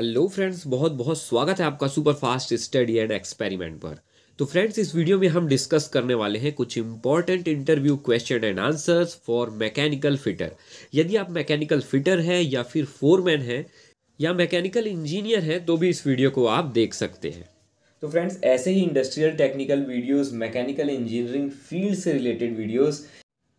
hello friends बहुत बहुत स्वागत है आपका super fast study and experiment पर तो फ्रेंड्स इस वीडियो में हम डिस्कस करने वाले हैं कुछ important interview question and answers for mechanical fitter यदि आप मैकेनिकल फिटर हैं या फिर फोरमैन हैं या मैकेनिकल इंजीनियर हैं तो भी इस वीडियो को आप देख सकते हैं तो फ्रेंड्स ऐसे ही industrial technical videos mechanical engineering field से रिलेटेड वीडियोज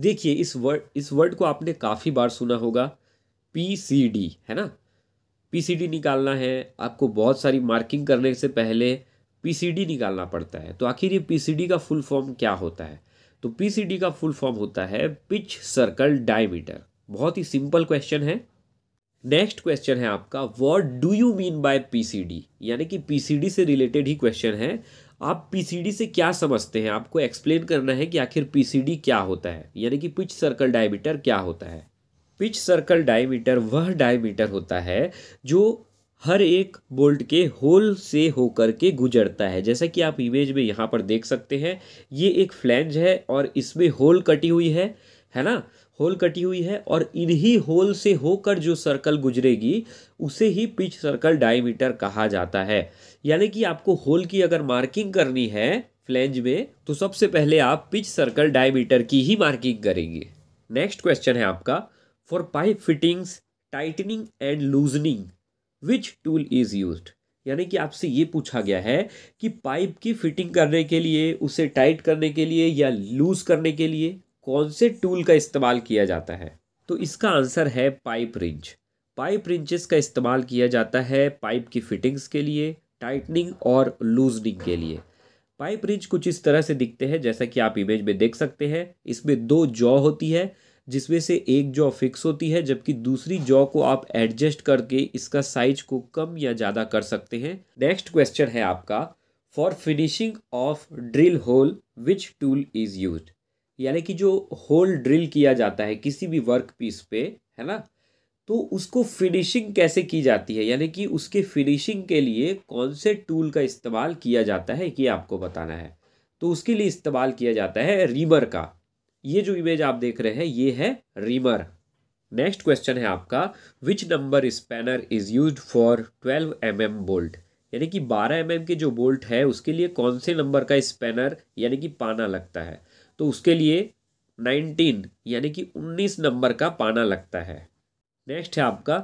देखिए इस वर्ड इस वर्ड को आपने काफ़ी बार सुना होगा पी सी डी है ना पी सी डी निकालना है आपको बहुत सारी मार्किंग करने से पहले पी सी डी निकालना पड़ता है तो आखिर ये पी सी डी का फुल फॉर्म क्या होता है तो पी सी डी का फुल फॉर्म होता है पिच सर्कल डायमीटर बहुत ही सिंपल क्वेश्चन है नेक्स्ट क्वेश्चन है आपका what do you mean by PCD यानी कि पीसीडी से रिलेटेड ही क्वेश्चन है आप पीसीडी से क्या समझते हैं आपको एक्सप्लेन करना है कि आखिर पीसीडी क्या होता है यानी कि पिच सर्कल डायमीटर क्या होता है पिच सर्कल डायमीटर वह डायमीटर होता है जो हर एक बोल्ट के होल से होकर के गुजरता है जैसा कि आप इमेज में यहाँ पर देख सकते हैं ये एक फ्लैंज है और इसमें होल कटी हुई है है ना होल कटी हुई है और इन्हीं होल से होकर जो सर्कल गुजरेगी उसे ही पिच सर्कल डायमीटर कहा जाता है यानी कि आपको होल की अगर मार्किंग करनी है फ्लैंज में तो सबसे पहले आप पिच सर्कल डायमीटर की ही मार्किंग करेंगे नेक्स्ट क्वेश्चन है आपका for pipe fittings tightening and loosening which tool is use यानी कि आपसे ये पूछा गया है कि पाइप की फिटिंग करने के लिए उसे टाइट करने के लिए या लूज़ करने के लिए कौन से टूल का इस्तेमाल किया जाता है तो इसका आंसर है पाइप रिंच पाइप रिंचेस का इस्तेमाल किया जाता है पाइप की फिटिंग्स के लिए टाइटनिंग और लूजनिंग के लिए पाइप रिंच कुछ इस तरह से दिखते हैं जैसा कि आप इमेज में देख सकते हैं इसमें दो जॉ होती है जिसमें से एक जॉ फिक्स होती है जबकि दूसरी जॉ को आप एडजस्ट करके इसका साइज को कम या ज़्यादा कर सकते हैं नेक्स्ट क्वेश्चन है आपका for finishing of drill hole which tool is use यानी कि जो होल ड्रिल किया जाता है किसी भी वर्क पीस पे है ना तो उसको फिनिशिंग कैसे की जाती है यानी कि उसके फिनिशिंग के लिए कौन से टूल का इस्तेमाल किया जाता है ये आपको बताना है तो उसके लिए इस्तेमाल किया जाता है रीमर का ये जो इमेज आप देख रहे हैं ये है रीमर नेक्स्ट क्वेश्चन है आपका which number spanner is use for twelve M M bolt यानी कि 12 एम mm के जो बोल्ट है उसके लिए कौन से नंबर का स्पैनर यानी कि पाना लगता है तो उसके लिए 19 यानी कि 19 नंबर का पाना लगता है नेक्स्ट है आपका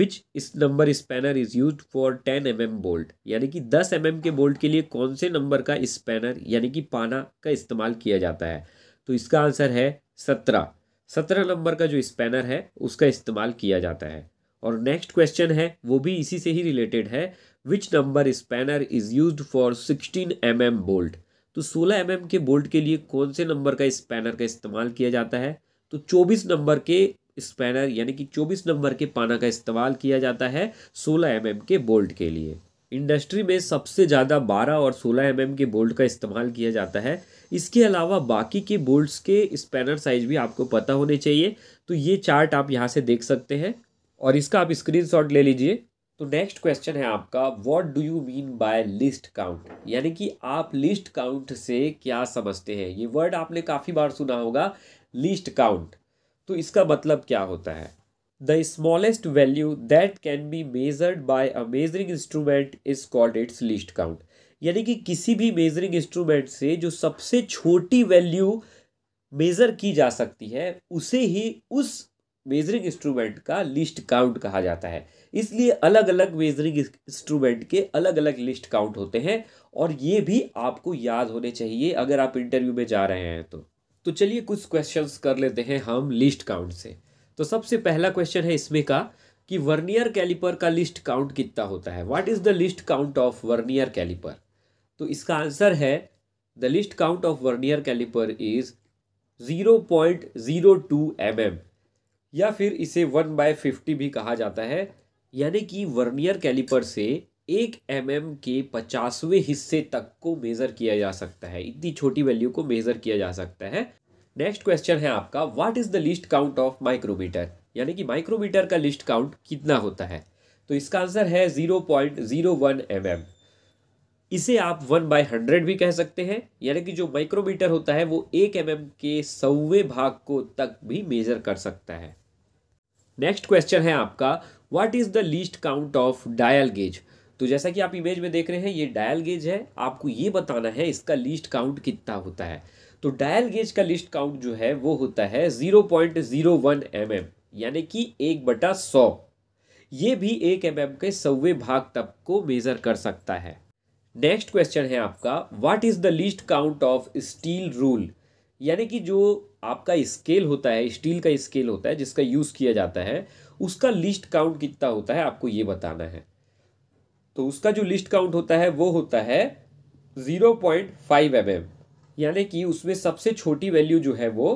which is number spanner is use for ten M M bolt यानी कि दस एम एम के बोल्ट के लिए कौन से नंबर का स्पैनर यानी कि पाना का इस्तेमाल किया जाता है तो इसका आंसर है सत्रह सत्रह नंबर का जो स्पैनर है उसका इस्तेमाल किया जाता है और नेक्स्ट क्वेश्चन है वो भी इसी से ही रिलेटेड है which number spanner is use for sixteen M M bolt तो सोलह एम mm के बोल्ट के लिए कौन से नंबर का स्पैनर का इस्तेमाल किया जाता है तो चौबीस नंबर के स्पैनर यानी कि चौबीस नंबर के पाना का इस्तेमाल किया जाता है सोलह एम mm के बोल्ट के लिए इंडस्ट्री में सबसे ज़्यादा बारह और सोलह एम mm के बोल्ट का इस्तेमाल किया जाता है इसके अलावा बाकी के बोल्ट्स के स्पैनर साइज भी आपको पता होने चाहिए तो ये चार्ट आप यहाँ से देख सकते हैं और इसका आप स्क्रीनशॉट ले लीजिए तो नेक्स्ट क्वेश्चन है आपका what do you mean by least count यानी कि आप लिस्ट काउंट से क्या समझते हैं ये वर्ड आपने काफ़ी बार सुना होगा लिस्ट काउंट तो इसका मतलब क्या होता है the smallest value that can be measured by a measuring instrument is called its least count यानी कि किसी भी मेजरिंग इंस्ट्रूमेंट से जो सबसे छोटी वैल्यू मेज़र की जा सकती है उसे ही उस मेजरिंग इंस्ट्रूमेंट का लिस्ट काउंट कहा जाता है इसलिए अलग अलग मेजरिंग इंस्ट्रूमेंट के अलग अलग लिस्ट काउंट होते हैं और ये भी आपको याद होने चाहिए अगर आप इंटरव्यू में जा रहे हैं तो तो चलिए कुछ क्वेश्चंस कर लेते हैं हम लिस्ट काउंट से तो सबसे पहला क्वेश्चन है इसमें का कि वर्नियर कैलिपर का लिस्ट काउंट कितना होता है what is the least count of vernier caliper तो इसका आंसर है the least count of vernier caliper is zero point zero two M M या फिर इसे वन बाय फिफ्टी भी कहा जाता है यानी कि वर्नियर कैलिपर से एक एम mm के पचासवें हिस्से तक को मेज़र किया जा सकता है इतनी छोटी वैल्यू को मेज़र किया जा सकता है नेक्स्ट क्वेश्चन है आपका what is the least count of micrometer यानी कि माइक्रोमीटर का लिस्ट काउंट कितना होता है तो इसका आंसर है zero point zero one M M इसे आप वन बाई हंड्रेड भी कह सकते हैं यानी कि जो माइक्रोमीटर होता है वो एक एम mm के सौवे भाग को तक भी मेज़र कर सकता है नेक्स्ट क्वेश्चन है आपका what is the least count of dial gauge तो जैसा कि आप इमेज में देख रहे हैं ये डायल गेज है आपको ये बताना है इसका लीस्ट काउंट कितना होता है तो डायल गेज का लिस्ट काउंट जो है वो होता है zero point zero one M M यानी कि एक बटा सौ ये भी एक एम mm एम के सौवे भाग तक को मेज़र कर सकता है नेक्स्ट क्वेश्चन है आपका what is the least count of steel rule यानी कि जो आपका स्केल होता है स्टील का स्केल होता है जिसका यूज़ किया जाता है उसका लिस्ट काउंट कितना होता है आपको ये बताना है तो उसका जो लिस्ट काउंट होता है वो होता है zero point five M M यानी कि उसमें सबसे छोटी वैल्यू जो है वो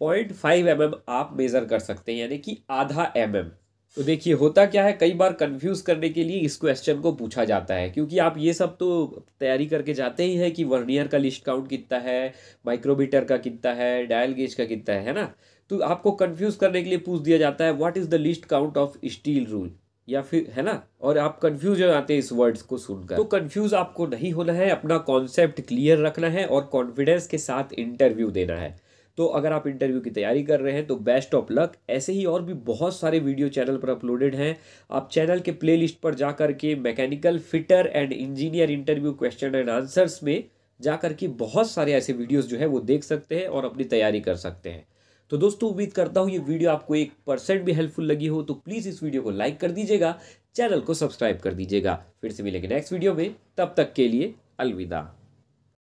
पॉइंट फाइव एम एम आप मेज़र कर सकते हैं यानी कि आधा एम एम तो देखिए होता क्या है कई बार कंफ्यूज करने के लिए इस क्वेश्चन को पूछा जाता है क्योंकि आप ये सब तो तैयारी करके जाते ही हैं कि वर्नियर का लिस्ट काउंट कितना है माइक्रोमीटर का कितना है डायल गेज का कितना है है ना तो आपको कंफ्यूज करने के लिए पूछ दिया जाता है what is the least count of steel rule या फिर है ना और आप कन्फ्यूज हो जाते हैं इस वर्ड्स को सुनकर तो कन्फ्यूज़ आपको नहीं होना है अपना कॉन्सेप्ट क्लियर रखना है और कॉन्फिडेंस के साथ इंटरव्यू देना है तो अगर आप इंटरव्यू की तैयारी कर रहे हैं तो बेस्ट ऑफ लक ऐसे ही और भी बहुत सारे वीडियो चैनल पर अपलोडेड हैं आप चैनल के प्ले पर जा के mechanical fitter and engineer interview question and answers में जा करके के बहुत सारे ऐसे वीडियोज़ जो है वो देख सकते हैं और अपनी तैयारी कर सकते हैं तो दोस्तों उम्मीद करता हूँ ये वीडियो आपको एक परसेंट भी हेल्पफुल लगी हो तो प्लीज़ इस वीडियो को लाइक कर दीजिएगा चैनल को सब्सक्राइब कर दीजिएगा फिर से मिलेंगे नेक्स्ट वीडियो में तब तक के लिए अलविदा